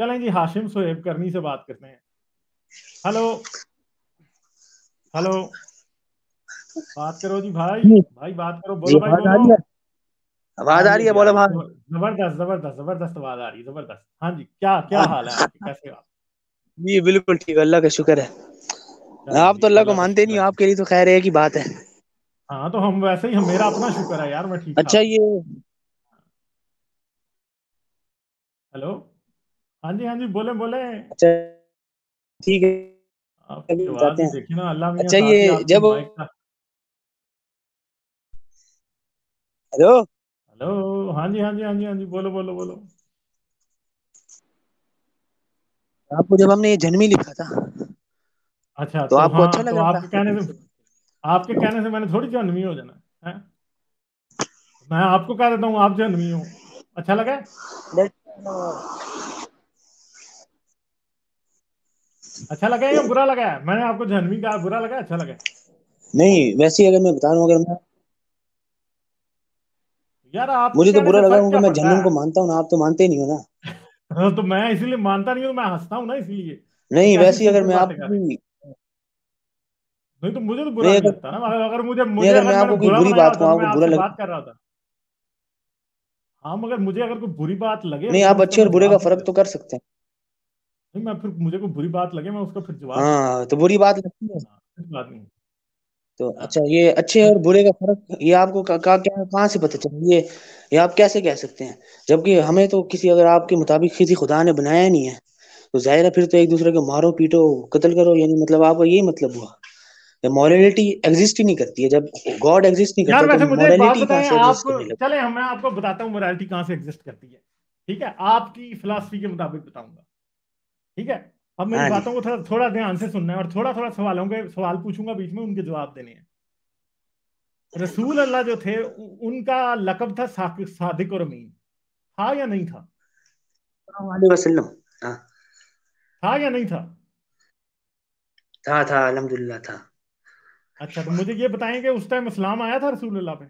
चलें जी हाशिम सोहेब करनी से बात करते हैं हेलो हेलो बात करो जी भाई भाई बात करो बोलो भाई आवाज आ रही है बोलो भाई जबरदस्त जबरदस्त जबरदस्त आवाज आ रही है जबरदस्त हाँ जी क्या क्या हाल है आपके कैसे आप जी बिल्कुल ठीक अल्लाह का शुक्र है आप तो अल्लाह को मानते नहीं हो आपके लिए तो खैर है की बात है हाँ तो हम वैसे ही हम मेरा अपना शुक्र है यार मैं ठीक अच्छा ये हेलो हाँ जी हाँ जी बोले बोले अच्छा ठीक है देखिए ना अल्लाह अच्छा ये जब हेलो हेलो हाँ जी हाँ जी हाँ जी हाँ जी बोलो बोलो बोलो आपको जब हमने ये जन्मी लिखा था अच्छा तो, तो आपको अच्छा हाँ, अच्छा लगा तो रहा आपके कहने से आपके कहने से मैंने थोड़ी जन्मी हो जाना है मैं आपको कह देता हूँ आप जन्मी हो अच्छा लगा अच्छा लगा या बुरा लगा मैंने आपको जन्मी कहा बुरा लगा अच्छा लगा नहीं वैसे अगर मैं बता रहा हूँ अगर मैं यार आप मुझे तो बुरा लगा मैं जन्म को मानता हूँ आप तो मानते ही नहीं हो ना तो मैं इसीलिए मानता नहीं हूँ मैं हंसता हूँ ना इसीलिए नहीं तो वैसे अगर मैं आप नहीं तो मुझे तो बुरा लगता ना अगर मुझे मुझे अगर मैं आपको कोई बुरी बात तो कहूं आपको बुरा लगे बात कर रहा था हाँ मगर मुझे अगर कोई बुरी बात लगे नहीं तो आप अच्छे और बुरे का फर्क तो कर सकते हैं मैं फिर मुझे कोई बुरी बात लगे मैं उसका फिर जवाब हाँ तो बुरी बात लगती है हाँ, बात नहीं तो अच्छा ये अच्छे और बुरे का फर्क ये आपको का, क्या कहाँ से पता चला ये ये आप कैसे कह सकते हैं जबकि हमें तो किसी अगर आपके मुताबिक किसी खुदा ने बनाया नहीं है तो जाहिर है फिर तो एक दूसरे को मारो पीटो कत्ल करो यानी मतलब आपका यही मतलब हुआ मॉरलिटी एग्जिस्ट ही नहीं करती है जब गॉड एग्जिस्ट नहीं करता तो मॉरलिटी कहाँ से एग्जिस्ट चले मैं आपको बताता हूँ मॉरलिटी कहाँ से एग्जिस्ट करती है ठीक है आपकी फिलासफी के मुताबिक बताऊंगा ठीक है अब मेरी हाँ बातों को थोड़ा थोड़ा ध्यान से सुनना है और थोड़ा थोड़ा सवालों के सवाल पूछूंगा बीच में उनके जवाब देने हैं रसूल अल्लाह जो थे उनका लकब था सादिक और अमीन था या नहीं था हाँ। था या नहीं था था था अलहमदुल्ला था अच्छा तो मुझे ये बताएं कि उस टाइम इस्लाम आया था रसूल अल्लाह पे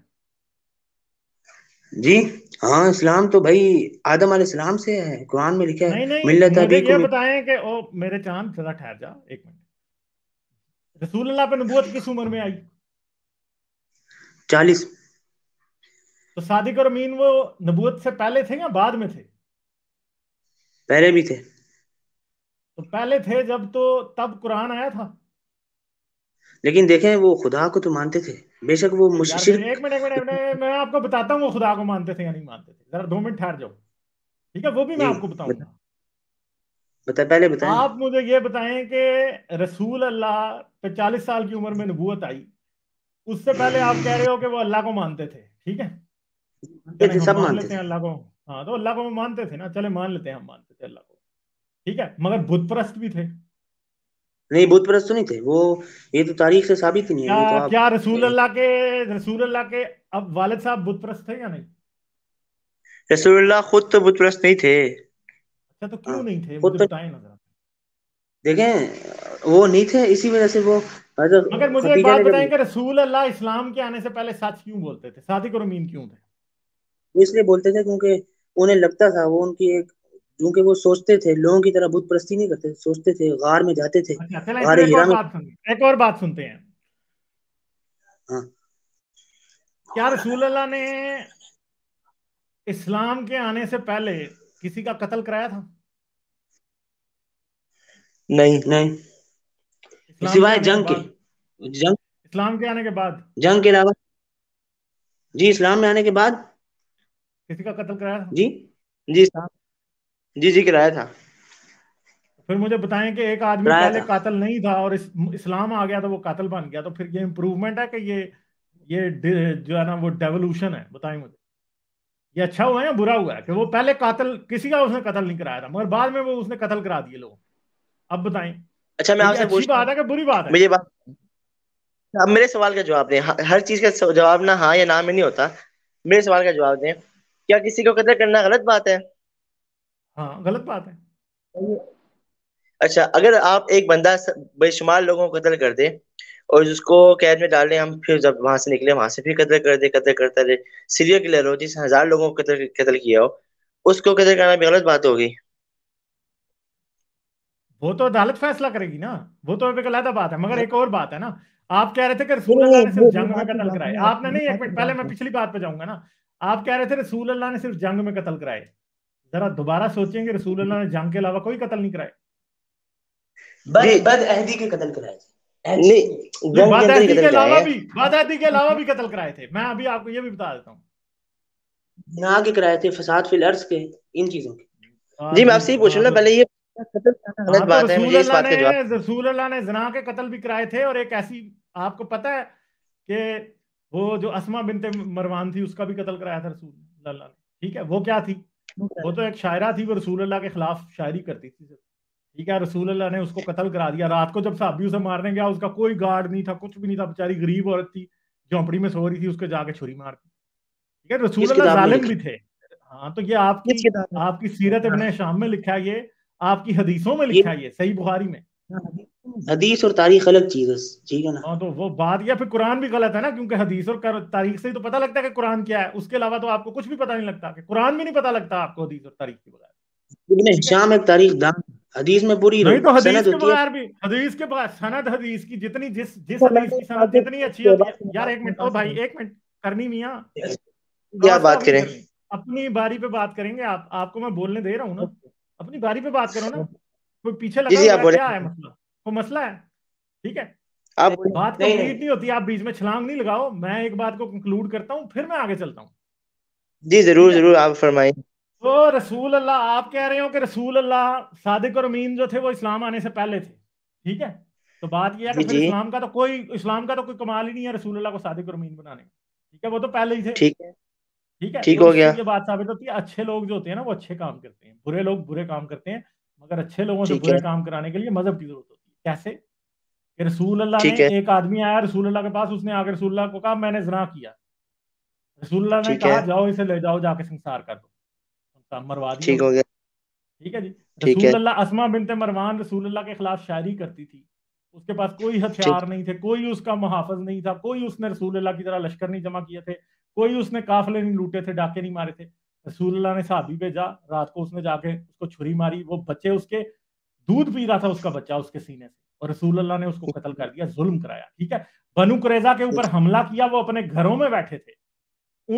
जी हाँ इस्लाम तो भाई आदम इस्लाम से है कुरान में लिखा है मिलत अभी ये बताएं कि ओ मेरे चांद जरा ठहर जा एक मिनट रसूल अल्लाह पे नबूवत किस उम्र में आई चालीस तो सादिक और अमीन वो नबूवत से पहले थे या बाद में थे पहले भी थे तो पहले थे जब तो तब कुरान आया था लेकिन देखें वो खुदा को तो मानते थे बेशक वो मुशीर एक मिनट एक मिनट मैं मैं आपको बताता हूँ वो खुदा को मानते थे या नहीं मानते थे जरा दो मिनट ठहर जाओ ठीक है वो भी मैं आपको बताऊंगा बता, पहले बताएं आप मुझे ये बताएं कि रसूल अल्लाह पे चालीस साल की उम्र में नबूत आई उससे पहले आप कह रहे हो कि वो अल्लाह को मानते थे ठीक है थे, सब मान लेते हैं अल्लाह को हाँ तो अल्लाह को मानते थे ना चले मान लेते हैं हम मानते थे अल्लाह को ठीक है मगर बुत भी थे नहीं बुत परस्त तो नहीं थे वो ये तो तारीख से साबित नहीं है क्या, तो क्या रसूल अल्लाह के रसूल अल्लाह के अब वालिद साहब बुत परस्त थे या नहीं रसूल अल्लाह खुद तो बुत परस्त नहीं थे अच्छा तो क्यों हाँ, नहीं थे मुझे तो बताएं ना देखें वो नहीं थे इसी वजह से वो अगर मतलब मुझे एक बात बताएं कि रसूल अल्लाह इस्लाम के आने से पहले सच क्यों बोलते थे सादिक और अमीन क्यों थे इसलिए बोलते थे क्योंकि उन्हें लगता था वो उनकी एक क्योंकि वो सोचते थे लोगों की तरह बुत परस्ती नहीं करते सोचते थे गार में जाते थे अच्छा, गार और में एक और बात सुनते हैं हाँ क्या रसूल अल्लाह ने इस्लाम के आने से पहले किसी का कत्ल कराया था नहीं नहीं सिवाय जंग के जंग इस्लाम के आने के बाद जंग के अलावा जी इस्लाम में आने के बाद किसी का कत्ल कराया था? जी जी इस्लाम जी जी किराया था फिर मुझे बताएं कि एक आदमी पहले कातल नहीं था और इस, इस्लाम आ गया तो वो कातल बन गया तो फिर ये इम्प्रूवमेंट है कि ये ये जो है ना वो डेवोल्यूशन है बताएं मुझे ये अच्छा हुआ है या बुरा हुआ है कि वो पहले कातल किसी का उसने कतल नहीं कराया था मगर बाद में वो उसने कतल करा दिए लोग अब बताएं अच्छा मैं आपसे अच्छी बात है कि बुरी बात है मुझे बात अब मेरे सवाल का जवाब दें हाँ, हर चीज का जवाब ना हाँ या ना में नहीं होता मेरे सवाल का जवाब दें क्या किसी को कतल करना गलत बात है हाँ गलत बात है अच्छा अगर आप एक बंदा बेशुमार लोगों को कत्ल कर दे और जिसको कैद में डाल हम फिर जब वहां से निकले वहां से फिर कत्ल कर दे कत्ल करता रहे सीरियल किलर हो जिस हजार लोगों को कत्ल कत्ल किया हो उसको कत्ल करना भी गलत बात होगी वो तो अदालत फैसला करेगी ना वो तो एक अलहदा बात है मगर हाँ। एक और बात है ना आप कह रहे थे कि रसूल अल्लाह ने सिर्फ जंग में कत्ल तो कराए आपने नहीं एक मिनट पहले मैं हाँ। पिछली बात पे जाऊंगा ना आप कह रहे थे रसूल अल्लाह ने सिर्फ जंग में कत्ल कराए जरा दोबारा सोचेंगे रसूल अल्लाह ने जंग के अलावा कोई कत्ल नहीं के कराए अलावा भी कराए थे मैं अभी आपको भी बता देता हूँ हाँ, हाँ, हाँ, तो रसूल ने जना के कत्ल भी कराए थे और एक ऐसी आपको पता है कि वो जो असमा बिनते मरवान थी उसका भी कत्ल कराया था रसूल अल्लाह ने ठीक है वो क्या थी वो तो एक शायरा थी वो रसूल अल्लाह के खिलाफ शायरी करती थी ठीक है रसूल अल्लाह ने उसको कत्ल करा दिया रात को जब साहबी उसे मारने गया उसका कोई गार्ड नहीं था कुछ भी नहीं था बेचारी गरीब औरत थी झोंपड़ी में सो रही थी उसके जाके छुरी मार दी ठीक है रसूल अल्लाह जालिम भी थे हाँ तो ये आपकी आपकी सीरत अपने हाँ। शाम में लिखा है ये आपकी हदीसों में लिखा है ये सही बुखारी में हाँ, हाँ। हदीस और तारीख अलग चीज है ठीक है ना हाँ तो वो बात या फिर कुरान भी गलत है ना क्योंकि हदीस और तारीख से ही तो पता लगता है कि कुरान क्या है उसके अलावा तो आपको कुछ भी पता नहीं लगता कि कुरान भी नहीं पता लगता आपको हदीस और तारीख के बगैर शाम एक तारीख दान हदीस में पूरी नहीं तो हदीस के बगैर भी हदीस के बगैर सनद हदीस की जितनी जिस जिस हदीस की सनद जितनी अच्छी है यार एक मिनट ओ भाई एक मिनट करनी मियाँ क्या बात करें अपनी बारी पे बात करेंगे आप आपको मैं बोलने दे रहा हूँ ना अपनी बारी पे बात करो ना कोई पीछे लगा क्या है मतलब वो तो मसला है ठीक है आप बात कंप्लीट नहीं होती आप बीच में छलांग नहीं लगाओ मैं एक बात को कंक्लूड करता हूँ फिर मैं आगे चलता हूँ जी जरूर जरूर आप फरमाइए तो रसूल अल्लाह आप कह रहे हो कि रसूल अल्लाह सादिक और अमीन जो थे वो इस्लाम आने से पहले थे ठीक है तो बात यह है कि फिर इस्लाम का तो कोई इस्लाम का तो कोई कमाल ही नहीं है रसूल अल्लाह को सादिक और अमीन बनाने ठीक है वो तो पहले ही थे ठीक है ठीक है ठीक हो गया ये बात साबित होती है अच्छे लोग जो होते हैं ना वो अच्छे काम करते हैं बुरे लोग बुरे काम करते हैं मगर अच्छे लोगों से बुरे काम कराने के लिए मजहब की जरूरत होती है कैसे रसूल अल्लाह ने एक आदमी आया रसूल अल्लाह के पास उसने आकर रसूल अल्लाह को कहा मैंने जना किया रसूल अल्लाह ने कहा जाओ इसे ले जाओ जाके संसार कर दो संसार मरवा दिया ठीक हो गया ठीक है जी रसूल अल्लाह असमा बिनते मरवान रसूल अल्लाह के खिलाफ शायरी करती थी उसके पास कोई हथियार नहीं थे कोई उसका मुहाफज नहीं था कोई उसने रसूल अल्लाह की तरह लश्कर नहीं जमा किए थे कोई उसने काफले नहीं लूटे थे डाके नहीं मारे थे रसूल अल्लाह ने साहबी भेजा रात को उसने जाके उसको छुरी मारी वो बच्चे उसके दूध पी रहा था उसका बच्चा उसके सीने से और रसूल अल्लाह ने उसको कत्ल कर दिया जुल्म कराया ठीक है बनु कुरेजा के ऊपर हमला किया वो अपने घरों में बैठे थे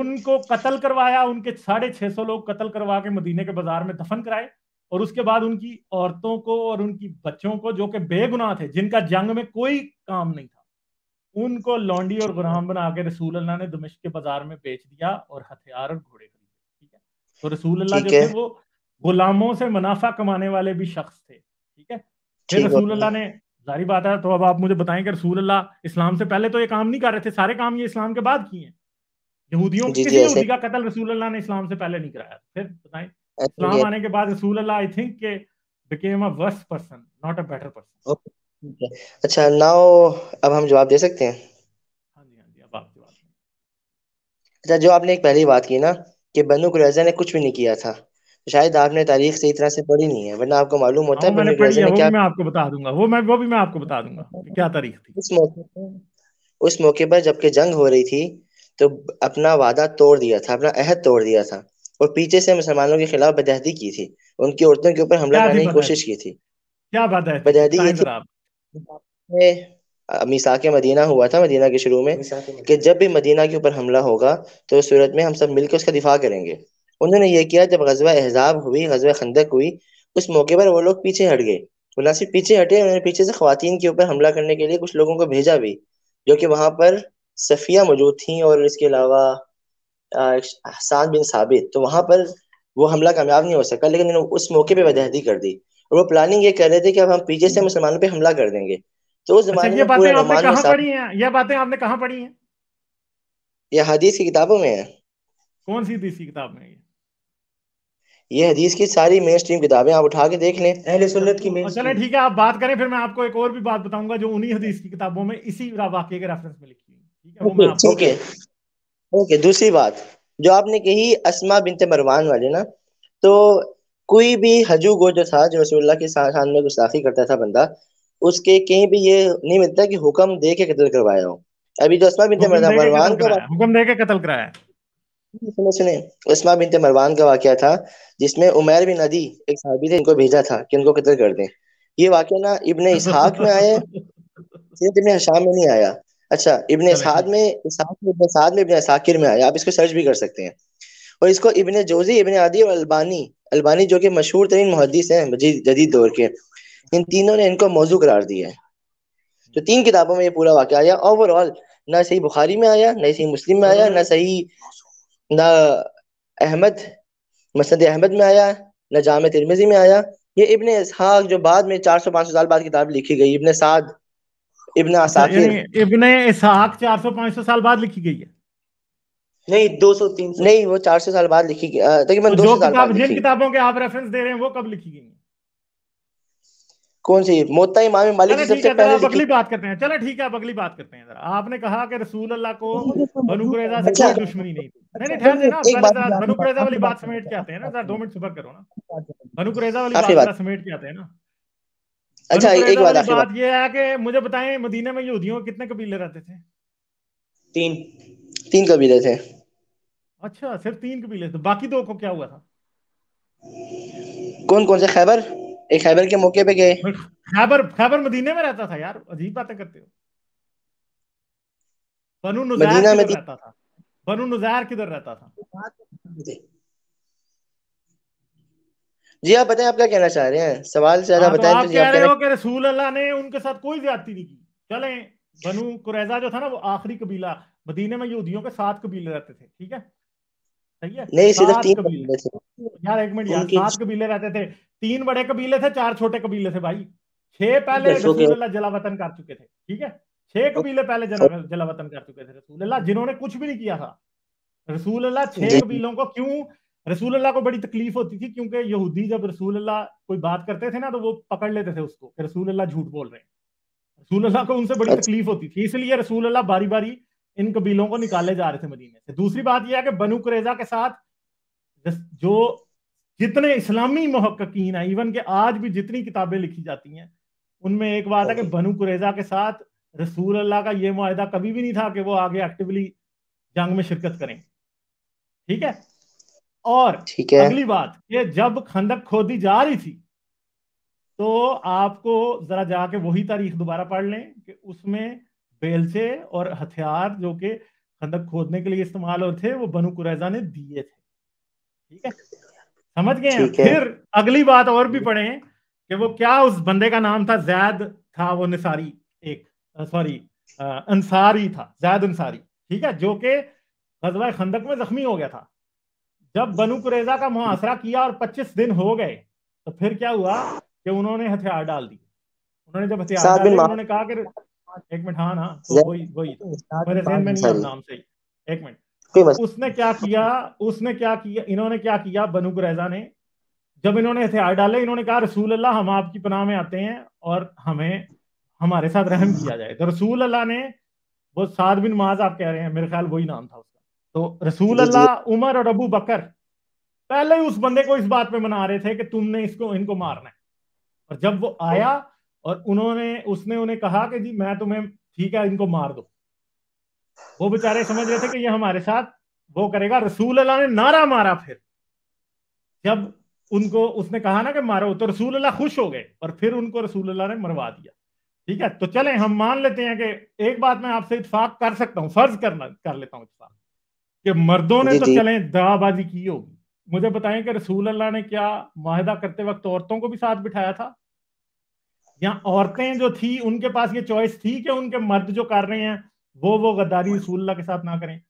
उनको कत्ल करवाया उनके साढ़े छह सौ लोग कत्ल करवा के मदीने के बाजार में दफन कराए और उसके बाद उनकी औरतों को और उनकी बच्चों को जो कि बेगुनाह थे जिनका जंग में कोई काम नहीं था उनको लौंडी और गुराम बना के रसूल अल्लाह ने दमिश के बाजार में बेच दिया और हथियार और घोड़े खरीदे ठीक है तो रसूल अल्लाह जो थे वो गुलामों से मुनाफा कमाने वाले भी शख्स थे ठीक है फिर रसूल अल्लाह ने जारी बात है तो अब आप मुझे बताएं कि रसूल अल्लाह इस्लाम से पहले तो ये काम नहीं कर रहे थे सारे काम ये इस्लाम के बाद किए यहूदियों की किसी यहूदी का कत्ल रसूल अल्लाह ने इस्लाम से पहले नहीं कराया फिर बताए इस्लाम आने के बाद रसूल अल्लाह I think he became a worse person not a better person अच्छा नाउ अब हम जवाब दे सकते हैं हाँ जी हाँ जी अब आप जवाब अच्छा जो आपने एक पहली बात की ना कि बनु कुरैजा ने कुछ भी नहीं किया था शायद आपने तारीख सही तरह से पढ़ी नहीं है वरना आपको मालूम होता हाँ, है मैंने पढ़ी है, क्या मैं आपको बता दूंगा वो मैं वो भी मैं आपको बता दूंगा क्या तारीख थी उस मौके पर उस मौके पर जबकि जंग हो रही थी तो अपना वादा तोड़ दिया था अपना अहद तोड़ दिया था और पीछे से मुसलमानों के खिलाफ बदहदी की थी उनकी औरतों के ऊपर हमला करने की कोशिश की थी क्या बात है बदहदी ये थी मिसा के मदीना हुआ था मदीना के शुरू में कि जब भी मदीना के ऊपर हमला होगा तो सूरत में हम सब मिलकर उसका दिफा करेंगे उन्होंने ये किया जब गजबा एहजाब हुई गजवा खंदक हुई उस मौके पर वो लोग पीछे हट गए वो ना सिर्फ पीछे हटे उन्होंने पीछे से खातन के ऊपर हमला करने के लिए कुछ लोगों को भेजा भी जो कि वहां पर सफिया मौजूद थी और इसके अलावा अहसान बिन साबित तो वहां पर वो हमला कामयाब नहीं हो सका लेकिन उन्होंने उस मौके पर वजहदी कर दी और वो प्लानिंग ये कर रहे थे कि अब हम पीछे से हम्म। मुसलमानों पर हमला कर देंगे तो उस अच्छा, जमाने में पूरे रहमान ये बातें आपने कहाँ पढ़ी हैं ये हदीस की किताबों में है कौन सी हदीस की किताब में है ये हदीस की सारी मेन स्ट्रीम किताबें आप उठा के देख लें अहले सुन्नत की मेन चले ठीक है आप बात करें फिर मैं आपको एक और भी बात बताऊंगा जो उन्हीं हदीस की किताबों में इसी वाक्य के रेफरेंस में लिखी है ठीक है ओके दूसरी बात जो आपने कही असमा बिनते मरवान वाले ना तो कोई भी हजू गो जो था जो रसोल्ला के शान में गुस्ताखी करता था बंदा उसके कहीं भी ये नहीं मिलता कि हुक्म दे के कत्ल करवाया हो अभी जो असमा बिनते मरवान का हुक्म दे के कत्ल कराया सुनो सुने उस्मा बिनते मरवान का वाक्य था जिसमें उमैर बिन अदी एक साहबी ने इनको भेजा था कि इनको कतल कर दें ये वाक्य ना इबन इसहाक में आए सिर्फ इबन हशाम में नहीं आया अच्छा इबन अच्छा, इसहाद अच्छा। में इसहाक में इबन साद में इबन असाकिर में आया आप इसको सर्च भी कर सकते हैं और इसको इबन जोजी इबन आदी और अल्बानी अल्बानी जो कि मशहूर तरीन मुहदस हैं जदीद दौर के इन तीनों ने इनको मौजू करार दिया है तो तीन किताबों में ये पूरा वाक्य आया ओवरऑल ना सही बुखारी में आया ना सही मुस्लिम में आया ना सही ना अहमद मसंद अहमद में आया ना जाम तिरमिजी में आया ये इबन इसहाक जो बाद में 400 500 साल बाद किताब लिखी गई इबन साद इबन असाकिर अच्छा, इबन इसहाक 400 500 साल बाद लिखी गई है नहीं 200 300 नहीं वो 400 साल बाद लिखी गई तकरीबन 200 तो साल बाद जिन किताबों के आप रेफरेंस दे रहे हैं वो कब लिखी गई कौन सी मोता इमाम मालिक की सबसे पहले अगली बात करते हैं चलो ठीक है अब अगली बात करते हैं जरा आपने कहा कि रसूल अल्लाह को हाँ, बनु कुरैजा से अच्छा। कोई दुश्मनी नहीं थी नहीं अच्छा, ठहर देना बनु कुरैजा वाली बात समेट के आते हैं ना जरा दो मिनट सफर करो ना बनु कुरैजा वाली बात समेट के आते हैं ना अच्छा एक बात आखिरी बात ये है कि मुझे बताएं मदीना में यहूदियों कितने कबीले रहते थे तीन तीन कबीले थे अच्छा सिर्फ तीन कबीले थे बाकी दो को क्या हुआ था कौन कौन से खैबर एक खैबर के मौके पे गए खैबर खैबर मदीने में रहता था यार अजीब बातें करते हो बनु नुजैर में रहता था बनू नुजार किधर रहता था जी आप बताएं आप क्या कहना चाह रहे हैं सवाल से ज्यादा हाँ, तो बताएं तो आप कह रहे हो कि रसूल अल्लाह ने उनके साथ कोई ज्यादती नहीं की चलें बनू कुरैजा जो था ना वो आखिरी कबीला मदीने में यहूदियों के सात कबीले रहते थे ठीक है सही है नहीं सिर्फ तीन कबीले थे यार एक मिनट यार सात कबीले रहते थे तीन बड़े कबीले थे चार छोटे कबीले थे भाई छह पहले रसूल जला वतन कर चुके थे ठीक है छह कबीले पहले जला वतन कर चुके थे रसूलुल्लाह जिन्होंने कुछ भी नहीं किया था रसूलुल्लाह छह कबीलों को क्यों रसूलुल्लाह को बड़ी तकलीफ होती थी क्योंकि यहूदी जब रसूलुल्लाह कोई बात करते थे ना तो वो पकड़ लेते थे उसको रसूलुल्लाह झूठ बोल रहे हैं रसूलुल्लाह को उनसे बड़ी अच्छा। तकलीफ होती थी इसलिए रसूलुल्लाह बारी बारी इन कबीलों को निकाले जा रहे थे मदीने से दूसरी बात यह है कि बनु करेजा के साथ जो जितने इस्लामी महक्कीन है इवन के आज भी जितनी किताबें लिखी जाती हैं उनमें एक बात है कि बनु कुरेजा के साथ रसूल अल्लाह का ये माहा कभी भी नहीं था कि वो आगे एक्टिवली जंग में शिरकत करें ठीक है और ठीक है अगली बात ये जब खंदक खोदी जा रही थी तो आपको जरा जाके वही तारीख दोबारा पढ़ लें कि उसमें बेलचे और हथियार जो के खंदक खोदने के लिए इस्तेमाल होते थे वो बनु कुरैजा ने दिए थे ठीक है समझ गए फिर अगली बात और भी पढ़े कि वो क्या उस बंदे का नाम था जैद था वो निसारी एक सॉरी अंसारी था जैद अंसारी ठीक है जो कि गजवा खंदक में जख्मी हो गया था जब बनु कुरेजा का मुहासरा किया और 25 दिन हो गए तो फिर क्या हुआ कि उन्होंने हथियार डाल दिए उन्होंने जब हथियार डाले उन्होंने कहा कि एक मिनट हाँ ना हाँ, तो वही वही नाम से एक मिनट उसने क्या किया उसने क्या किया इन्होंने क्या किया बनु कुरैजा ने जब इन्होंने हथियार डाले इन्होंने कहा रसूल अल्लाह हम आपकी पनाह में आते हैं और हमें हमारे साथ रहम किया जाए तो रसूल अल्लाह ने वो साद बिन माज आप कह रहे हैं मेरे ख्याल वही नाम था उसका तो रसूल अल्लाह उमर और अबू बकर पहले ही उस बंदे को इस बात पे मना रहे थे कि तुमने इसको इनको मारना है और जब वो आया और उन्होंने उसने उन्हें कहा कि जी मैं तुम्हें ठीक है इनको मार दो वो बेचारे समझ रहे थे कि ये हमारे साथ वो करेगा रसूल अल्लाह ने नारा मारा फिर जब उनको उसने कहा ना कि मारो तो रसूल अल्लाह खुश हो गए और फिर उनको रसूल अल्लाह ने मरवा दिया ठीक है तो चले हम मान लेते हैं कि एक बात मैं आपसे इतफाक कर सकता हूँ फर्ज करना कर लेता हूँ इतफाक कि मर्दों ने तो चले दवाबाजी की होगी मुझे बताएं कि रसूल अल्लाह ने क्या माहिदा करते वक्त औरतों को भी साथ बिठाया था या औरतें जो थी उनके पास ये चॉइस थी कि उनके मर्द जो कर रहे हैं वो वो गद्दारी रसूल्ला के साथ ना करें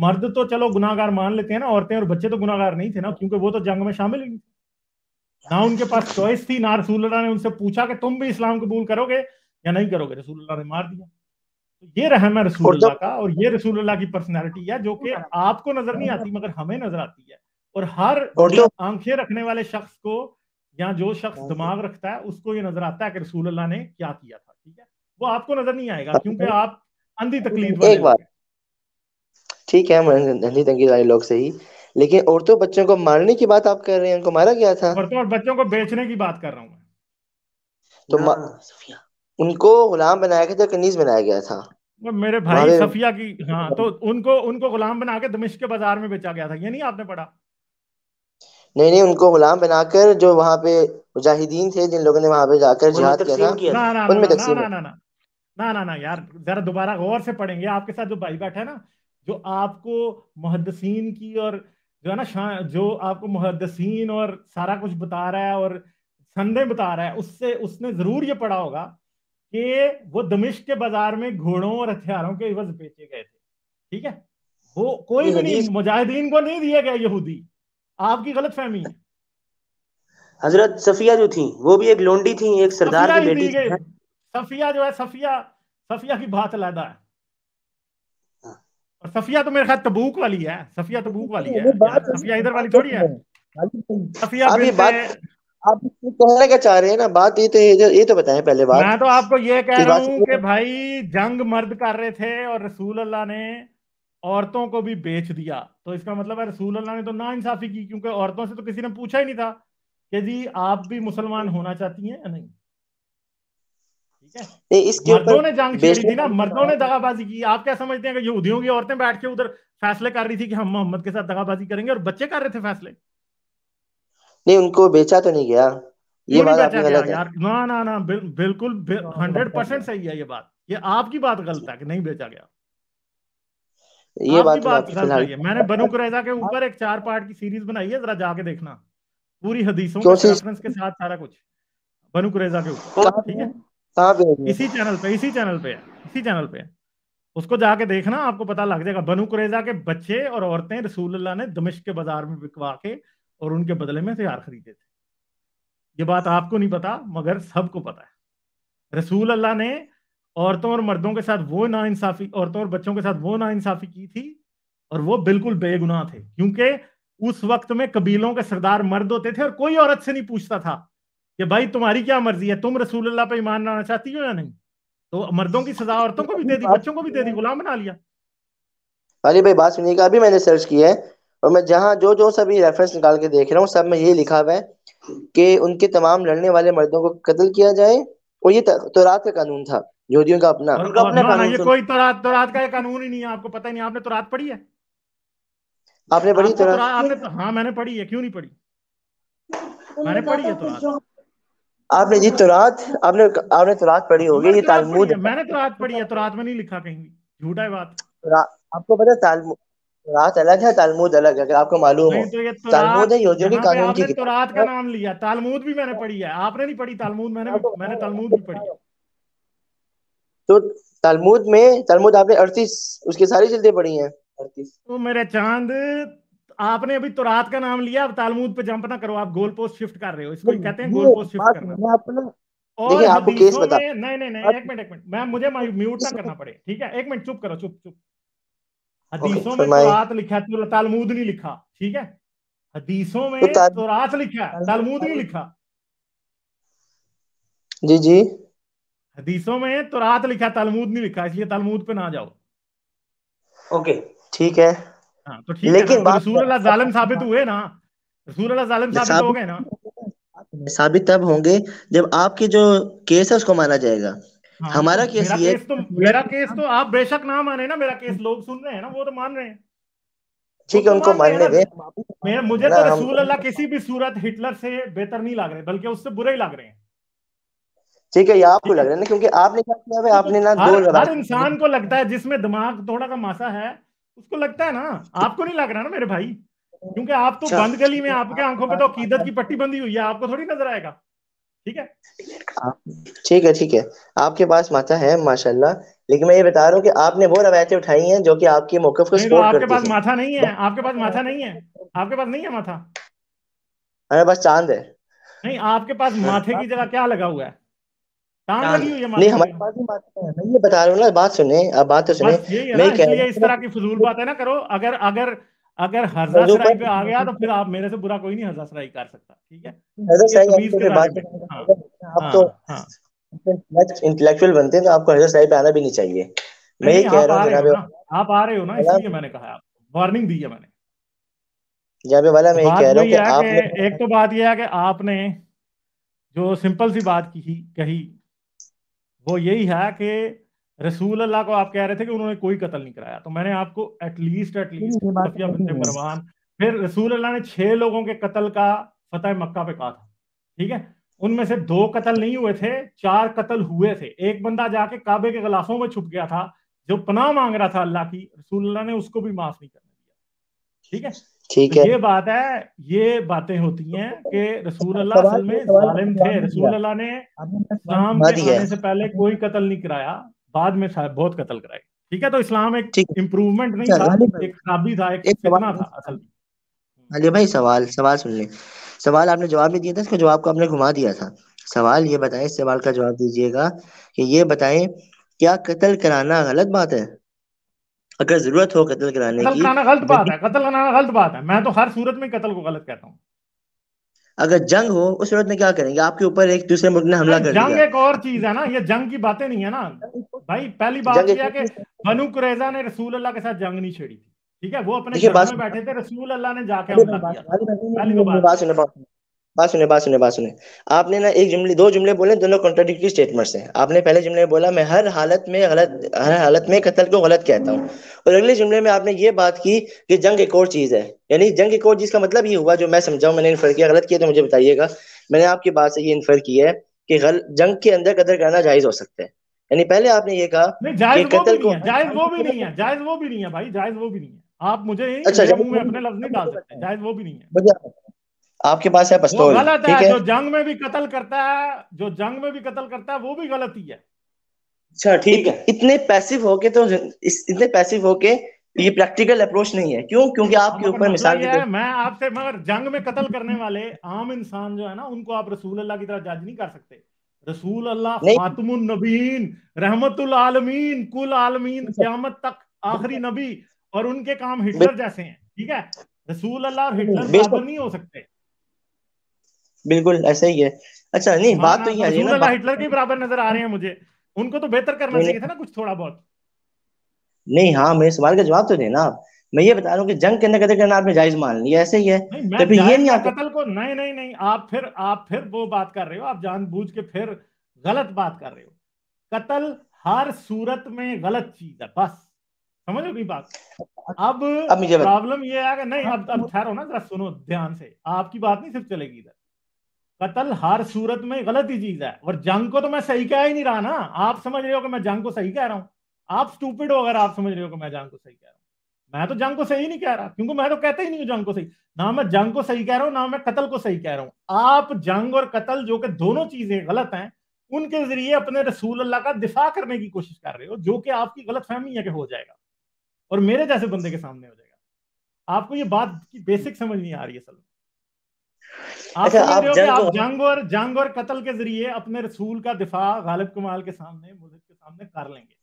मर्द तो चलो गुनागार मान लेते हैं ना औरतें और बच्चे तो गुनागार नहीं थे ना क्योंकि वो तो जंग में शामिल ही थे ना उनके पास चॉइस थी ना रसूल्ला ने उनसे पूछा कि तुम भी इस्लाम कबूल करोगे या नहीं करोगे रसूल्ला ने मार दिया तो ये रहम है रसूल्ला का और ये रसूल्ला की पर्सनैलिटी है जो कि आपको नजर नहीं आती मगर हमें नजर आती है और हर आंखें रखने वाले शख्स को या जो शख्स हाँ दिमाग रखता है उसको ये नजर आता है कि रसूल अल्लाह ने क्या किया था ठीक है वो आपको नजर नहीं आएगा हाँ, क्योंकि हाँ। आप अंधी तकलीफ एक बार ठीक है अंधी तकलीफ वाले लोग से ही लेकिन औरतों बच्चों को मारने की बात आप कर रहे हैं उनको मारा गया था औरतों और बच्चों को बेचने की बात कर रहा हूँ तो उनको गुलाम बनाया गया था कनीज बनाया गया था मेरे भाई सफिया की हाँ तो उनको उनको गुलाम बना के दमिश्क के बाजार में बेचा गया था ये नहीं आपने पढ़ा नहीं नहीं उनको गुलाम बनाकर जो वहाँ पे मुजाहिदीन थे जिन लोगों ने वहाँ पे जाकर जिहाद किया था उनमें तकसीम ना ना ना ना ना यार जरा दोबारा गौर से पढ़ेंगे आपके साथ जो भाई बैठा है ना जो आपको मुहदसिन की और जो है ना जो आपको मुहदसिन और सारा कुछ बता रहा है और संदे बता रहा है उससे उसने जरूर ये पढ़ा होगा कि वो दमिश्क के बाजार में घोड़ों और हथियारों के इवज बेचे गए थे ठीक है वो कोई भी नहीं मुजाहिदीन को नहीं दिया गया यहूदी आपकी गलत फहमी है हजरत सफिया जो थी वो भी एक लोंडी थी एक सरदार की बेटी थी सफिया जो है सफिया सफिया की बात अलग है हाँ। और सफिया तो मेरे ख्याल तबूक वाली है सफिया तबूक वाली है सफिया इधर वाली थोड़ी है सफिया बात आप कहने का चाह रहे हैं ना बात ये तो ये तो बताएं पहले बात मैं तो आपको ये कह रहा हूँ कि भाई जंग मर्द कर रहे थे और रसूल अल्लाह ने औरतों को भी बेच दिया तो इसका मतलब है रसूल अल्लाह ने तो ना इंसाफी की क्योंकि औरतों से तो किसी ने पूछा ही नहीं था कि जी आप भी मुसलमान होना चाहती हैं या नहीं है मर्दों ने जंग छेड़ी थी ना मर्दों ने दगाबाजी की आप क्या समझते हैं कि यहूदियों की औरतें बैठ के उधर फैसले कर रही थी कि हम मोहम्मद के साथ दगाबाजी करेंगे और बच्चे कर रहे थे फैसले नहीं उनको बेचा तो नहीं गया ये बात आपने गलत है यार ना ना ना बिल्कुल हंड्रेड हाँ, परसेंट सही है ये बात ये आपकी बात गलत है कि नहीं बेचा गया ये बात, तो बात मैंने बनु कुरैजा के ऊपर एक चार पार्ट की सीरीज बनाई है जरा जाके देखना पूरी हदीसों के रेफरेंस के साथ सारा कुछ बनु कुरैजा के ऊपर ठीक है इसी चैनल पे इसी चैनल पे इसी चैनल पे उसको जाके देखना आपको पता लग जाएगा बनु कुरेजा के बच्चे और औरतें रसूल अल्लाह ने दमिश्क के बाजार में बिकवा के और उनके बदले में हथियार खरीदे थे ये बात आपको नहीं पता मगर सबको पता है रसूल अल्लाह ने औरतों और मर्दों के साथ वो ना इंसाफी औरतों और बच्चों के साथ वो ना इंसाफी की थी और वो बिल्कुल बेगुनाह थे क्योंकि उस वक्त में कबीलों के सरदार मर्द होते थे और कोई औरत से नहीं पूछता था कि भाई तुम्हारी क्या मर्जी है तुम रसूल पे ईमान लाना चाहती हो या नहीं तो मर्दों की सजा औरतों को भी दे दी बच्चों को भी दे दी गुलाम बना लिया अली भाई बात सुनिए अभी मैंने सर्च किया है और मैं जहाँ जो जो सभी रेफरेंस निकाल के देख रहा हूँ सब में ये लिखा हुआ है कि उनके तमाम लड़ने वाले मर्दों को कत्ल किया जाए और ये तो रात का कानून था यहूदियों का अपना उनका अपना कानून हाँ, ये कोई तौरात तो तौरात तो का कानून ही नहीं है आपको पता ही नहीं आपने तौरात तो पढ़ी है आपने पढ़ी तौरात आपने हाँ मैंने पढ़ी है क्यों नहीं पढ़ी मैंने पढ़ी है तौरात आपने जी तुरात आपने आपने तुरात पढ़ी होगी ये तालमुद मैंने तुरात पढ़ी है तुरात में नहीं लिखा कहीं भी झूठा है बात आपको पता है तालमुद तुरात अलग है तालमुद अलग है अगर आपको मालूम हो तो तालमुद है योजना के कानून की तुरात का नाम लिया तालमुद भी मैंने पढ़ी है आपने नहीं पढ़ी तालमुद मैंने मैंने तालमुद भी पढ़ी है तो तलमुद में तलमुद आपने अड़तीस उसके सारी चीजें पढ़ी हैं अड़तीस तो मेरे चांद आपने अभी तो रात का नाम लिया अब तालमूद पे जंप ना करो आप गोल पोस्ट शिफ्ट कर रहे हो इसको कहते हैं गोल पोस्ट शिफ्ट करना अपना और आपको केस बता नहीं नहीं नहीं एक मिनट एक मिनट मैं मुझे म्यूट ना करना पड़े ठीक है एक मिनट चुप करो चुप चुप हदीसों में तौरात तो लिखा है तो तालमूद नहीं लिखा ठीक है हदीसों में तौरात तो लिखा है तालमूद नहीं लिखा जी जी हदीसों में तो रात लिखा तलमूद नहीं लिखा इसलिए तलमूद पे ना जाओ ओके ठीक है हाँ तो ठीक लेकिन है तो रसूल अल्लाह जालिम साबित हाँ। हुए ना रसूल अल्लाह जालिम साबित हो गए ना साबित तब होंगे जब आपके जो केस है उसको माना जाएगा हाँ, हमारा तो केस मेरा ये केस तो मेरा केस तो आप बेशक ना माने ना मेरा केस लोग सुन रहे हैं ना वो तो मान रहे हैं ठीक है तो उनको मानने दे मुझे तो रसूल अल्लाह किसी भी सूरत हिटलर से बेहतर नहीं लग रहे बल्कि उससे बुरे ही लग रहे हैं ठीक है ये आपको लग रहा है ना क्योंकि आपने क्या किया है आपने ना दो हर इंसान को लगता है जिसमें दिमाग थोड़ा का मासा है उसको लगता है ना आपको नहीं लग रहा ना मेरे भाई क्योंकि आप तो अच्छा, बंद गली में आपके आंखों पे तो अकीदत की पट्टी बंधी हुई है आपको थोड़ी नजर आएगा ठीक है ठीक है ठीक है आपके पास माथा है माशाल्लाह लेकिन मैं ये बता रहा हूँ कि आपने वो रवायतें उठाई हैं जो कि आपके मौकफ को सपोर्ट तो आपके पास माथा नहीं है आपके पास माथा नहीं है आपके पास नहीं है माथा अरे बस चांद है नहीं आपके पास हाँ। माथे की जगह क्या लगा हुआ है नहीं हमारे पास है मैं ये बता रहा हूँ ना बात सुने बात तो सुने मैं कह रहा इस तरह की फजूल बात है ना करो अगर अगर अगर पे आ गया तो फिर आप मेरे से बुरा कोई नहीं कर सकता ठीक है हाँ, आप हाँ, तो इंटेलेक्चुअल हाँ। बनते हैं तो आपको हरदासराई पे आना भी नहीं चाहिए मैं ये कह रहा हूँ आप आ रहे हो ना इसलिए मैंने कहा वार्निंग दी है मैंने पे वाला तो मैं कह रहा हूँ कि आपने एक तो बात यह है कि आपने जो सिंपल सी बात की कही वो यही है कि रसूल अल्लाह को आप कह रहे थे कि उन्होंने कोई कत्ल नहीं कराया तो मैंने आपको एटलीस्ट एटलीस्ट तो मरवान फिर रसूल अल्लाह ने छह लोगों के कत्ल का फतेह मक्का पे कहा था ठीक है उनमें से दो कत्ल नहीं हुए थे चार कत्ल हुए थे एक बंदा जाके काबे के गलाफों में छुप गया था जो पनाह मांग रहा था अल्लाह की रसूल अल्लाह ने उसको भी माफ नहीं करने दिया ठीक है ठीक तो है ये बात है ये बातें होती हैं कि रसूल अच्छा, अल्लाह असल में जालिम थे रसूल अल्लाह ने इस्लाम आने से पहले कोई कत्ल नहीं कराया बाद में बहुत कत्ल कराए ठीक है तो इस्लाम एक इम्प्रूवमेंट नहीं अच्छा, था एक खराबी था एक, एक था असल में अली भाई सवाल सवाल सुन ले सवाल आपने जवाब नहीं दिया था इसका जवाब को आपने घुमा दिया था सवाल ये बताएं इस सवाल का जवाब दीजिएगा कि ये बताएं क्या कत्ल कराना गलत बात है अगर जरूरत हो कत्ल कराने की कराना गलत बात है कत्ल कराना गलत बात है मैं तो हर सूरत में कत्ल को गलत कहता हूँ अगर जंग हो उस सूरत में क्या करेंगे आपके ऊपर एक दूसरे मुल्क ने हमला कर जंग एक और चीज है ना ये जंग की बातें नहीं है ना भाई पहली बात यह है कि बनु कुरैजा ने रसूल अल्लाह के साथ जंग नहीं छेड़ी थी ठीक है वो अपने घर में बैठे थे रसूल अल्लाह ने जाके हमला किया बात सुने बात सुने बात सुने आपने ना एक जुमले दो जुमले बोले दोनों कॉन्ट्राडिक्टी स्टेटमेंट्स हैं आपने पहले जुमले में बोला मैं हर हालत में गलत हर हालत में कत्ल को गलत कहता हूँ और अगले जुमले में आपने ये बात की कि जंग एक और चीज़ है यानी जंग एक और चीज़ का मतलब ये हुआ जो मैं समझाऊँ मैंने इन्फर किया गलत किया तो मुझे बताइएगा मैंने आपकी बात से ये इन्फर किया है कि जंग के अंदर कदर करना जायज़ हो सकता है यानी पहले आपने ये कहा जायज वो, को... वो भी नहीं है जायज वो भी नहीं है भाई जायज वो भी नहीं है आप मुझे अच्छा, अच्छा। मुंह में अपने लफ्ज नहीं डाल सकते जायज वो भी नहीं है आपके पास है पिस्तौल गलत है, है जो जंग में भी कत्ल करता है जो जंग में भी कत्ल करता है वो भी गलत ही है अच्छा ठीक है इतने पैसिव होके तो इतने पैसिव होके ये प्रैक्टिकल अप्रोच नहीं है क्यों क्योंकि आपके ऊपर मिसाल है मैं आपसे मगर जंग में कत्ल करने वाले आम इंसान जो है ना उनको आप रसूल अल्लाह की तरह जज नहीं कर सकते रसूल अल्लाह फातमुन नबीन रहमतुल आलमीन कुल आलमीन अच्छा। कयामत तक आखिरी अच्छा। नबी और उनके काम हिटलर जैसे हैं ठीक है रसूल अल्लाह और हिटलर नहीं हो सकते बिल्कुल ऐसा ही है अच्छा नहीं हाँ, बात तो हाँ, ये है ना हिटलर के बराबर नजर आ रहे हैं मुझे उनको तो बेहतर करना चाहिए था ना कुछ थोड़ा बहुत नहीं हाँ मेरे सवाल का जवाब तो देना मैं ये बता रहा हूँ कि जंग के अंदर कदर करना आपने जायज मान लिया ऐसे ही है तो फिर ये नहीं आता कतल को नहीं नहीं नहीं आप फिर आप फिर वो बात कर रहे हो आप जानबूझ के फिर गलत बात कर रहे हो कत्ल हर सूरत में गलत चीज है बस समझो भी बात अब, अब प्रॉब्लम ये आएगा नहीं अब अब ठहरो ना जरा सुनो ध्यान से आपकी बात नहीं सिर्फ चलेगी इधर कत्ल हर सूरत में गलत ही चीज है और जंग को तो मैं सही कह ही नहीं रहा ना आप समझ रहे हो कि मैं जंग को सही कह रहा हूँ आप स्टूपिड हो अगर आप समझ रहे हो कि मैं जंग को सही कह रहा हूँ मैं तो जंग को सही नहीं कह रहा क्योंकि मैं तो कहता ही नहीं हूँ जंग को सही ना मैं जंग को सही कह रहा हूँ ना मैं कत्ल को सही कह रहा हूँ आप जंग और कत्ल जो कि दोनों चीजें गलत हैं उनके जरिए अपने रसूल अल्लाह का दिफा करने की कोशिश कर रहे हो जो कि आपकी गलत फहमी है कि हो जाएगा और मेरे जैसे बंदे के सामने हो जाएगा आपको ये बात की बेसिक समझ नहीं आ रही है असल आप अच्छा, आप जंग, आप जंग और जंग और कत्ल के जरिए अपने रसूल का दिफा गालिब कमाल के सामने मुल्क के सामने कर लेंगे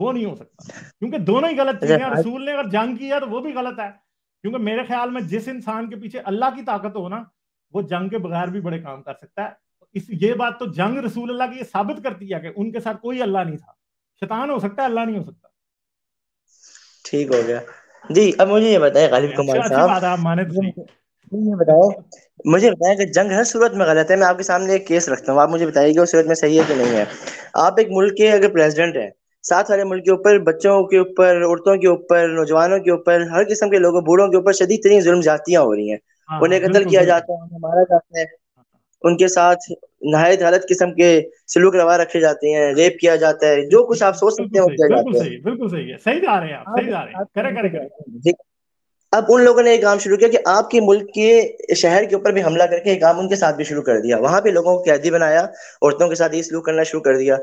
वो नहीं हो सकता क्योंकि दोनों ही गलत चीजें अच्छा, रसूल ने अगर जंग किया तो वो भी गलत है क्योंकि मेरे ख्याल में जिस इंसान के पीछे अल्लाह की ताकत हो ना वो जंग के बगैर भी बड़े काम कर सकता है इस ये बात तो जंग रसूल अल्लाह की साबित करती है कि उनके साथ कोई अल्लाह नहीं था शैतान हो सकता है अल्लाह नहीं हो सकता ठीक हो गया जी अब मुझे ये बताएं गालिब अच्छा, कमाल साहब आप माने तो ये बताओ मुझे बताया कि जंग हर सूरत में गलत है मैं आपके सामने एक केस रखता हूँ आप मुझे बताइए वो सूरत में सही है कि नहीं है आप एक मुल्क के अगर प्रेसिडेंट हैं साथ वाले मुल्क के ऊपर बच्चों के ऊपर औरतों के ऊपर नौजवानों के ऊपर हर किस्म के लोगों बूढ़ों के ऊपर शदीद तरीन जुल्म जातियाँ हो रही हैं हाँ, उन्हें कत्ल किया जाता है उन्हें मारा जाता है उनके साथ नहायत गलत किस्म के सलूक रवा रखे जाते हैं रेप किया जाता है जो कुछ आप सोच सकते हैं बिल्कुल सही है सही जा रहे हैं आप सही जा रहे हैं अब उन लोगों ने एक काम शुरू किया कि आपके मुल्क के शहर के ऊपर भी हमला करके एक काम उनके साथ भी शुरू कर दिया वहां पे लोगों को कैदी बनाया औरतों के साथ ये सलूक करना शुरू कर दिया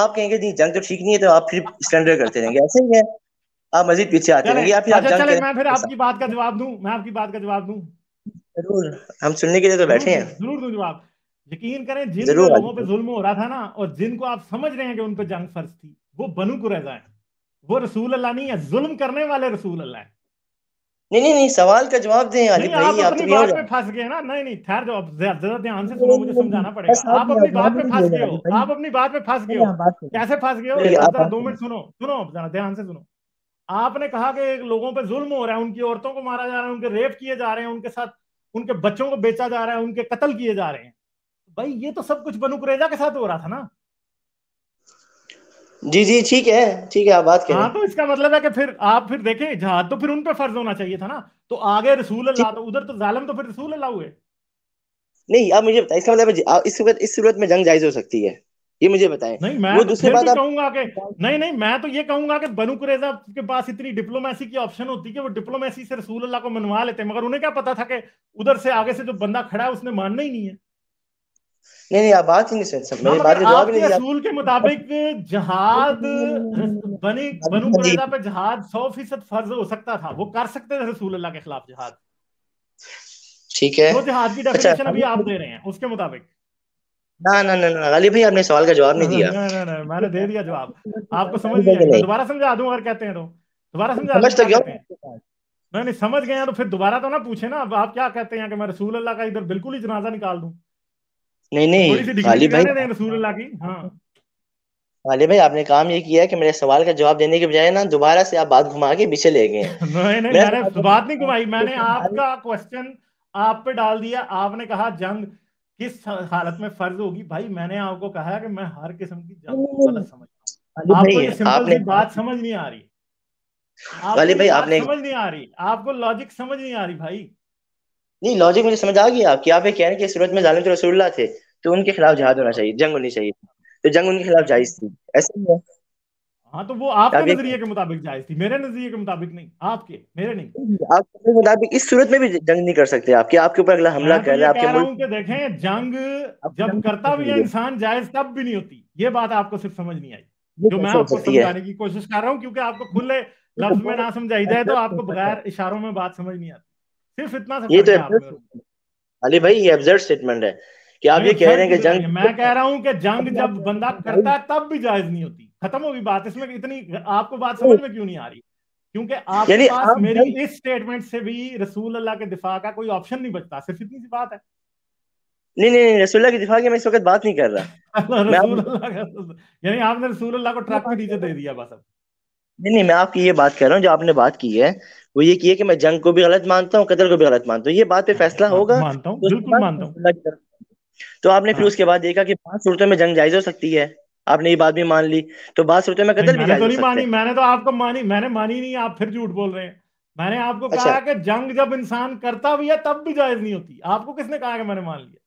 आप कहेंगे जी जंग तो ठीक नहीं है तो आप फिर स्टैंडर्ड करते रहेंगे ऐसे ही है आप मजीद पीछे आते रहेंगे या फिर आप अच्छा, जंग मैं फिर आपकी बात का जवाब दूं मैं आपकी बात का जवाब दूं जरूर हम सुनने के लिए तो बैठे हैं जरूर दूं जवाब यकीन करें जिन लोगों पे जुल्म हो रहा था ना और जिनको आप समझ रहे हैं कि उन पर जंग फर्ज थी वो बनु कुरैजा है वो रसूल अल्लाह नहीं है जुल्म करने वाले रसूल अल्लाह है नहीं नहीं नहीं सवाल का जवाब दें भाई आप अपनी बात पे फंस गए ना नहीं नहीं ठहर जाओ ज्यादा ध्यान से सुनो मुझे समझाना पड़ेगा आप अपनी बात पे फंस गए हो आप अपनी बात पे फंस गए हो कैसे फंस गए हो दो मिनट सुनो सुनो जरा ध्यान से सुनो आपने कहा कि लोगों पे जुल्म हो रहा है उनकी औरतों को मारा जा रहा है उनके रेप किए जा रहे हैं उनके साथ उनके बच्चों को बेचा जा रहा है उनके कत्ल किए जा रहे हैं भाई ये तो सब कुछ बनुकुरेजा के साथ हो रहा था ना जी जी ठीक है ठीक है आप बात करें हाँ तो इसका मतलब है कि फिर आप फिर देखें जहाद तो फिर उन पे फर्ज होना चाहिए था ना तो आगे रसूल अल्लाह तो उधर तो जालम तो फिर रसूल अल्लाह हुए नहीं आप मुझे बताएं इसका मतलब इस सूरत इस सूरत में जंग जायज हो सकती है ये मुझे बताएं नहीं मैं वो तो दूसरी बात कहूंगा कि नहीं नहीं मैं तो ये कहूंगा कि बनु कुरेजा के पास इतनी डिप्लोमेसी की ऑप्शन होती कि वो डिप्लोमेसी से रसूल अल्लाह को मनवा लेते मगर उन्हें क्या पता था कि उधर से आगे से जो बंदा खड़ा है उसने मानना ही नहीं है नहीं नहीं आप बात ही नहीं सुन सकते के मुताबिक जहाद बने बनु कुरैजा पे जहाद फर्ज हो सकता था वो कर सकते थे रसूल अल्लाह के खिलाफ जहाद ठीक है वो जहाद की डेफिनेशन अच्छा। अभी आप दे रहे हैं उसके मुताबिक ना ना ना ना भाई आपने सवाल का जवाब नहीं दिया ना ना ना मैंने दे दिया जवाब आपको समझ लिया दोबारा समझा दूं अगर कहते हैं तो दोबारा समझा समझ तो नहीं नहीं समझ गए तो फिर दोबारा तो ना पूछे ना अब आप क्या कहते हैं कि मैं रसूल अल्लाह का इधर बिल्कुल ही जनाजा निकाल दूं नहीं नहीं खाली भाई हाँ। खाली की भाई आपने काम ये किया कि मेरे सवाल का जवाब देने के बजाय ना दोबारा से आप बात घुमा के पीछे ले गए नहीं नहीं बात नहीं घुमाई मैंने आपका क्वेश्चन आप पे डाल दिया आपने कहा जंग किस हालत में फर्ज होगी भाई मैंने आपको कहा कि मैं हर किस्म की जंग गलत समझ आपको आपने बात समझ नहीं आ रही वाले भाई आपने समझ नहीं आ रही आपको लॉजिक समझ नहीं आ रही भाई नहीं लॉजिक मुझे समझ आ गई आप क्या कह रहे हैं कि सूरत में जालिम तो रसूलुल्लाह थे तो उनके खिलाफ जहाद होना चाहिए जंग होनी चाहिए तो जंग उनके खिलाफ जायज थी ऐसे ही है हाँ तो वो आपके नजरिए के मुताबिक जायज थी मेरे नजरिए के मुताबिक नहीं आपके मेरे नहीं आपके मुताबिक इस सूरत में भी जंग नहीं कर सकते आपके आपके ऊपर अगला हमला तो कर रहा है आपके मुल्क के देखें जंग जब करता भी है इंसान जायज तब भी नहीं होती ये बात आपको सिर्फ समझ नहीं आई जो तो मैं आपको समझाने की कोशिश कर रहा हूँ क्योंकि आपको खुले लफ्ज में ना समझाई जाए तो आपको बगैर इशारों में बात समझ नहीं आती सिर्फ इतना तो अली भाई ये एब्जर्ड स्टेटमेंट है कि आप ये कह रहे हैं कि जंग मैं कह रहा हूँ कि जंग जब बंदा करता है तब भी जायज नहीं होती खत्म हो गई बात इसमें इतनी आपको बात समझ में क्यों नहीं आ रही क्योंकि आपके पास आप मेरी इस स्टेटमेंट से भी रसूल अल्लाह के दिफा का कोई ऑप्शन नहीं बचता सिर्फ इतनी सी बात है नहीं नहीं, नहीं रसूल के दिफा की मैं इस वक्त बात नहीं कर रहा यानी आपने रसूल अल्लाह को ट्रक में नीचे दे दिया बस अब नहीं नहीं मैं आपकी ये बात कर रहा हूँ जो आपने बात की है वो ये की है कि मैं जंग को भी गलत मानता हूँ कतल को भी गलत मानता हूँ ये बात पे फैसला होगा मानता हूँ तो बिल्कुल मानता हूँ तो आपने फिर हाँ। उसके बाद देखा कि पांच सूरतों में जंग जायज हो सकती है आपने ये बात भी मान ली तो बात सूरतों में कतल भी जायज तो नहीं मानी मैंने तो आपको मानी मैंने मानी नहीं आप फिर झूठ बोल रहे हैं मैंने आपको अच्छा। कहा कि जंग जब इंसान करता भी है तब भी जायज नहीं होती आपको किसने कहा कि मैंने मान लिया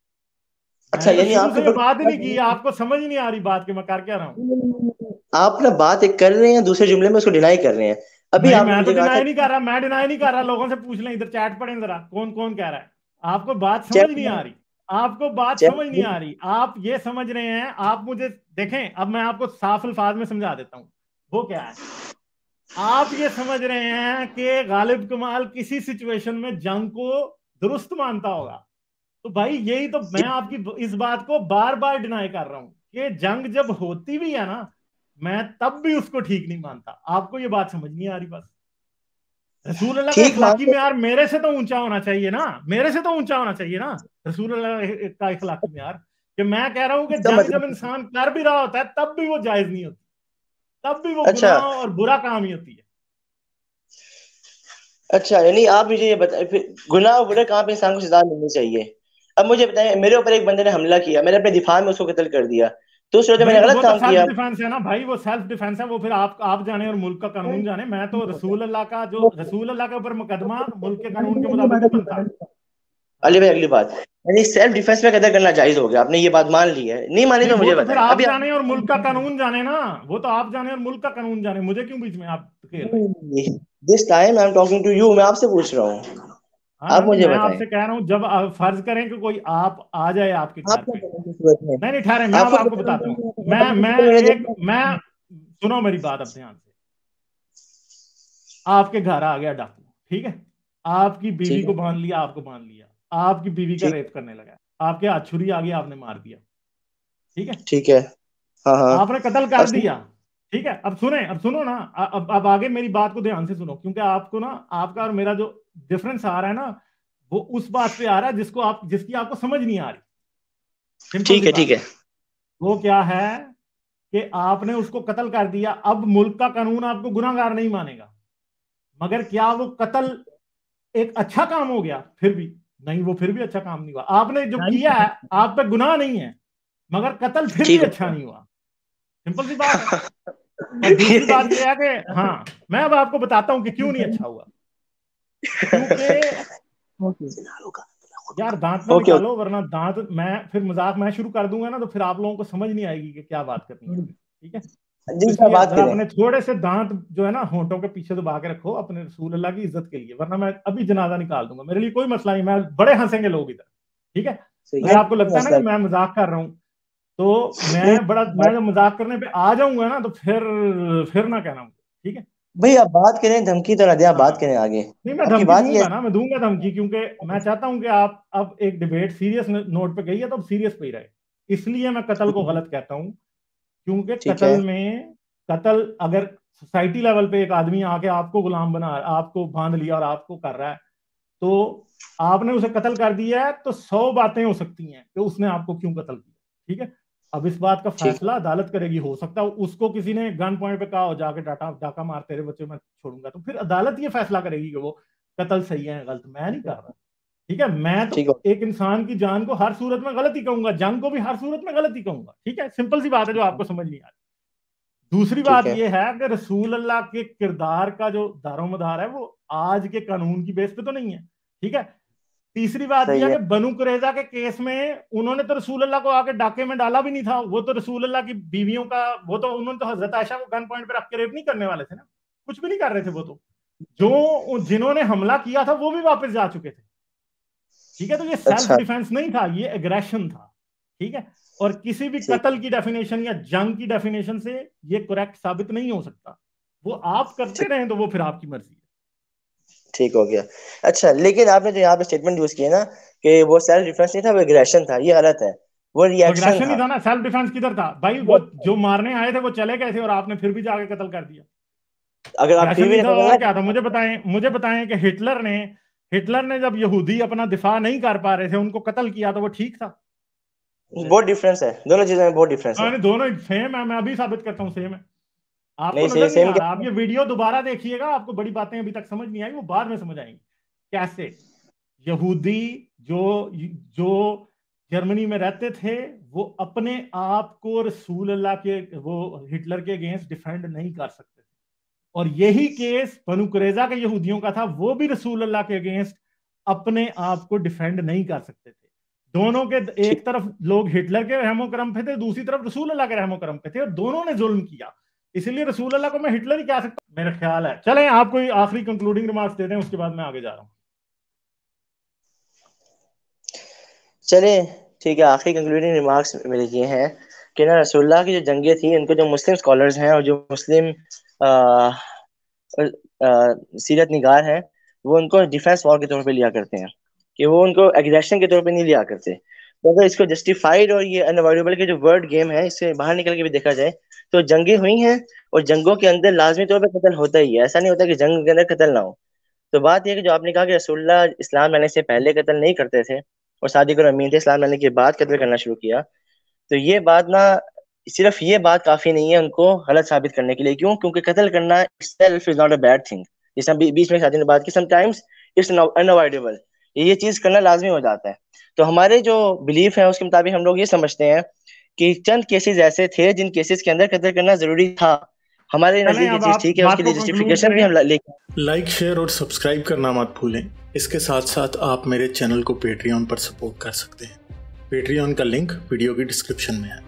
अच्छा यानी आपने तो बात ही नहीं की आपको समझ नहीं आ रही बात की मैं कर क्या रहा हूँ आप ना बात एक कर रहे हैं दूसरे जुमले में उसको डिनाई कर रहे हैं अभी आप मैं तो डिनाई नहीं कर रहा मैं डिनाई नहीं कर रहा लोगों से पूछ लें इधर चैट पढ़े जरा कौन कौन कह रहा है आपको बात समझ नहीं आ रही आपको बात समझ नहीं आ रही आप ये समझ रहे हैं आप मुझे देखें अब मैं आपको साफ अल्फाज में समझा देता हूँ वो क्या है आप ये समझ रहे हैं कि गालिब कमाल किसी सिचुएशन में जंग को दुरुस्त मानता होगा तो भाई यही तो मैं आपकी इस बात को बार बार डिनाई कर रहा हूँ कि जंग जब होती भी है ना मैं तब भी उसको ठीक नहीं मानता आपको ये बात समझ नहीं आ रही बस रसूल अल्लाह का इखलाकी यार मेरे से तो ऊंचा होना चाहिए ना मेरे से तो ऊंचा होना चाहिए ना रसूल अल्लाह का इखलाकी यार कि मैं कह रहा हूँ कि जब जब इंसान कर भी रहा होता है तब भी वो जायज नहीं होती तब भी वो अच्छा। और बुरा काम ही होती है अच्छा यानी आप मुझे ये बताए गुनाह बुरे काम पे इंसान को सजा मिलनी चाहिए अब मुझे बताएं मेरे ऊपर एक बंदे ने हमला किया मैंने अपने दिफा में उसको कत्ल कर दिया तो मैंने गलत तो काम किया डिफेंस है ना भाई वो सेल्फ डिफेंस है वो फिर आप आप जाने और मुल्क का कानून जाने मैं तो रसूल अल्लाह का जो रसूल अल्लाह के ऊपर मुकदमा मुल्क के कानून के मुताबिक बनता अली भाई अगली बात यानी सेल्फ डिफेंस में कदर करना जायज हो गया आपने ये बात मान ली है नहीं मानी तो मुझे तो आप जाने और मुल्क का कानून जाने ना वो तो आप जाने और मुल्क का कानून जाने मुझे क्यों बीच में आप this time I am talking to you मैं आपसे पूछ रहा हूँ हाँ, आप हाँ, मुझे मैं आपसे कह रहा हूँ जब फर्ज करें कि कोई आप आ जाए आपके घर पे नहीं ठहरे मैं आप आपको बताता हूँ मैं मैं एक मैं सुनो मेरी बात अब ध्यान से आपके घर आ गया डाकू ठीक है आपकी बीवी को बांध लिया आपको बांध लिया आपकी बीवी का रेप करने लगा आपके अछुरी आ गया आपने मार दिया ठीक है ठीक है हाँ, आपने कत्ल कर दिया ठीक है अब सुने अब सुनो ना अब अब आगे मेरी बात को ध्यान से सुनो क्योंकि आपको ना आपका और मेरा जो डिफरेंस आ रहा है ना वो उस बात पे आ रहा है जिसको आप जिसकी आपको समझ नहीं आ रही ठीक है ठीक है वो क्या है कि आपने उसको कत्ल कर दिया अब मुल्क का कानून आपको गुनागार नहीं मानेगा मगर क्या वो कत्ल एक अच्छा काम हो गया फिर भी नहीं वो फिर भी अच्छा काम नहीं हुआ आपने जो किया है आप पे गुनाह नहीं है मगर कत्ल फिर भी अच्छा नहीं हुआ सिंपल सी बात है दूसरी बात यह है कि हाँ मैं अब आपको बताता हूँ कि क्यों नहीं अच्छा हुआ यार दांत में okay. निकालो वरना दांत मैं फिर मजाक मैं शुरू कर दूंगा ना तो फिर आप लोगों को समझ नहीं आएगी कि क्या बात करनी है ठीक है बात अपने थोड़े से दांत जो है ना होंठों के पीछे दबा के रखो अपने रसूल अल्लाह की इज्जत के लिए वरना मैं अभी जनाजा निकाल दूंगा मेरे लिए कोई मसला नहीं मैं बड़े हंसेंगे लोग इधर ठीक है मैं आपको लगता है ना कि मैं मजाक कर रहा हूँ तो मैं बड़ा मैं मजाक करने पे आ जाऊंगा ना तो फिर फिर ना कहना ठीक है भाई आप बात करें धमकी तो ना दे आप बात करें आगे नहीं मैं धमकी बात दूंगा ना मैं दूंगा धमकी क्योंकि मैं चाहता हूं कि आप अब एक डिबेट सीरियस नोट पे गई है तो अब सीरियस पे ही रहे इसलिए मैं कत्ल को गलत कहता हूं क्योंकि कत्ल में कत्ल अगर सोसाइटी लेवल पे एक आदमी आके आपको गुलाम बना आपको बांध लिया और आपको कर रहा है तो आपने उसे कत्ल कर दिया है तो सौ बातें हो सकती हैं कि उसने आपको क्यों कत्ल किया ठीक है अब इस बात का फैसला अदालत करेगी हो सकता है उसको किसी ने गन पॉइंट पे कहा हो जाके डाटा डाका मार तेरे बच्चे मैं छोड़ूंगा तो फिर अदालत ये फैसला करेगी कि वो कत्ल सही है गलत मैं नहीं कर रहा ठीक है मैं तो एक इंसान की जान को हर सूरत में गलत ही कहूंगा जंग को भी हर सूरत में गलत ही कहूंगा ठीक है सिंपल सी बात है जो आपको हाँ। समझ नहीं आ रही दूसरी बात यह है कि रसूल अल्लाह के किरदार का जो दारोमदार है वो आज के कानून की बेस पे तो नहीं है ठीक है तीसरी बात यह कि बनु कुरेजा के केस में उन्होंने तो रसूल अल्लाह को आके डाके में डाला भी नहीं था वो तो रसूल अल्लाह की बीवियों का वो तो उन्होंने तो हजरत आयशा को गन पॉइंट पे रख के रेप नहीं करने वाले थे ना कुछ भी नहीं कर रहे थे वो तो जो जिन्होंने हमला किया था वो भी वापस जा चुके थे ठीक है तो ये सेल्फ अच्छा। डिफेंस नहीं था ये एग्रेशन था ठीक है और किसी भी कत्ल की डेफिनेशन या जंग की डेफिनेशन से ये करेक्ट साबित नहीं हो सकता वो आप करते रहे तो वो फिर आपकी मर्जी है ठीक हो गया अच्छा लेकिन आपने जो यहाँ पे स्टेटमेंट यूज किया ना कि वो सेल्फ डिफेंस नहीं था वो एग्रेशन था ये गलत है वो रिएक्शन था।, था ना सेल्फ डिफेंस किधर था भाई वो जो मारने आए थे वो चले गए थे और आपने फिर भी जाके कत्ल कर दिया अगर आप टीवी था, था तो क्या था मुझे बताएं मुझे बताएं कि हिटलर ने हिटलर ने जब यहूदी अपना दिफा नहीं कर पा रहे थे उनको कत्ल किया तो वो ठीक था बहुत डिफरेंस है दोनों चीजों में बहुत डिफरेंस है दोनों सेम है मैं अभी साबित करता हूँ सेम है आपको नहीं, सेम आप ये वीडियो दोबारा देखिएगा आपको बड़ी बातें अभी तक समझ नहीं आई वो बाद में समझ आएंगी कैसे यहूदी जो जो जर्मनी में रहते थे वो अपने आप को रसूल अल्लाह के वो हिटलर के अगेंस्ट डिफेंड नहीं कर सकते थे और यही केस बनुक्रेजा के यहूदियों का था वो भी रसूल अल्लाह के अगेंस्ट अपने आप को डिफेंड नहीं कर सकते थे दोनों के एक तरफ लोग हिटलर के रहमो पे थे दूसरी तरफ रसूल अल्लाह के रहमोक्रम पे थे और दोनों ने जुल्म किया इसीलिए रसूल अल्लाह को मैं हिटलर ही कह सकता हूँ मेरा ख्याल है चले आप कोई आखिरी कंक्लूडिंग रिमार्क देते हैं उसके बाद मैं आगे जा रहा हूँ चले ठीक है आखिरी कंक्लूडिंग रिमार्क्स मेरे ये हैं कि ना रसुल्ला की जो जंगे थी इनको जो मुस्लिम स्कॉलर्स हैं और जो मुस्लिम सीरत निगार हैं वो उनको डिफेंस वॉर के तौर पे लिया करते हैं कि वो उनको एग्रेशन के तौर पे नहीं लिया करते तो अगर इसको जस्टिफाइड और ये अनअवॉइडेबल के जो वर्ड गेम है इससे बाहर निकल के भी देखा जाए तो जंगे हुई हैं और जंगों के अंदर लाजमी तौर पर कतल होता ही है ऐसा नहीं होता कि जंग के अंदर कतल ना हो तो बात यह कि जो आपने कहा कि रसुल्ला इस्लाम आने से पहले कतल नहीं करते थे और सादिक और अमीन थे इस्लाम आने के बाद कतल करना शुरू किया तो ये बात ना सिर्फ ये बात काफ़ी नहीं है उनको गलत साबित करने के लिए क्यों क्योंकि कतल करना self is not a bad thing जिसमें बीच में शादी ने बात की समटाइम्स इट्स अनअवॉइडेबल ये चीज करना लाजमी हो जाता है तो हमारे जो बिलीफ है उसके मुताबिक हम लोग ये समझते हैं कि चंद केसेस ऐसे थे जिन केसेस के अंदर कदर करना जरूरी था हमारे ठीक है उसके लिए जस्टिफिकेशन भी हम लेंगे लाइक शेयर और सब्सक्राइब करना मत भूलें इसके साथ साथ आप मेरे चैनल को पेट्रियन पर सपोर्ट कर सकते हैं पेट्रियन का लिंक वीडियो की डिस्क्रिप्शन में है